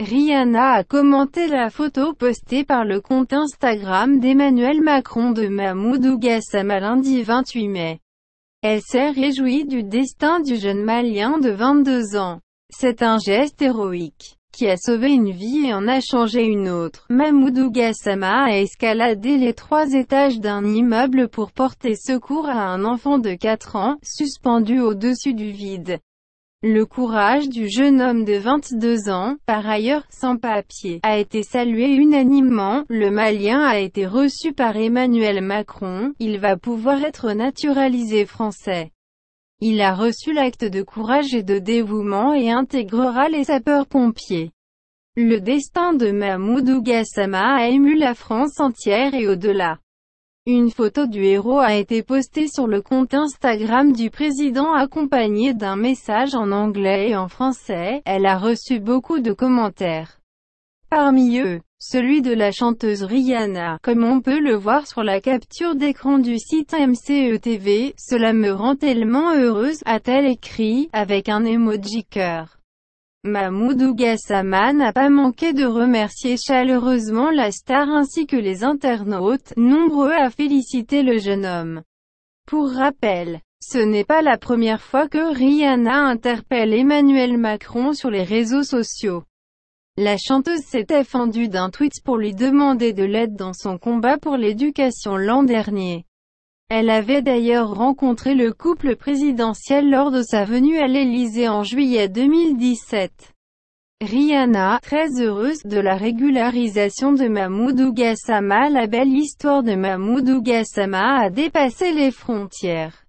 Rihanna a commenté la photo postée par le compte Instagram d'Emmanuel Macron de Mahmoud Gassama lundi 28 mai. Elle s'est réjouie du destin du jeune Malien de 22 ans. C'est un geste héroïque qui a sauvé une vie et en a changé une autre. Mahmoud Gassama a escaladé les trois étages d'un immeuble pour porter secours à un enfant de 4 ans, suspendu au-dessus du vide. Le courage du jeune homme de 22 ans, par ailleurs sans papier, a été salué unanimement. Le Malien a été reçu par Emmanuel Macron. Il va pouvoir être naturalisé français. Il a reçu l'acte de courage et de dévouement et intégrera les sapeurs-pompiers. Le destin de Mahmoud Gassama a ému la France entière et au-delà. Une photo du héros a été postée sur le compte Instagram du président accompagnée d'un message en anglais et en français. Elle a reçu beaucoup de commentaires. Parmi eux, celui de la chanteuse Rihanna. Comme on peut le voir sur la capture d'écran du site e TV, « cela me rend tellement heureuse, a-t-elle écrit, avec un emoji cœur. Mahmoud Gassama n'a pas manqué de remercier chaleureusement la star ainsi que les internautes, nombreux à féliciter le jeune homme. Pour rappel, ce n'est pas la première fois que Rihanna interpelle Emmanuel Macron sur les réseaux sociaux. La chanteuse s'était fendue d'un tweet pour lui demander de l'aide dans son combat pour l'éducation l'an dernier. Elle avait d'ailleurs rencontré le couple présidentiel lors de sa venue à l'Élysée en juillet 2017. Rihanna, très heureuse de la régularisation de Mahmoudou Gassama La belle histoire de Mahmoudou Gassama a dépassé les frontières.